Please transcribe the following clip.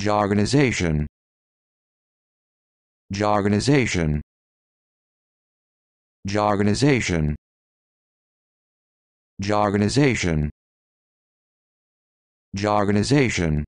Jargonization. Jargonization. Jargonization. Jargonization. Jargonization.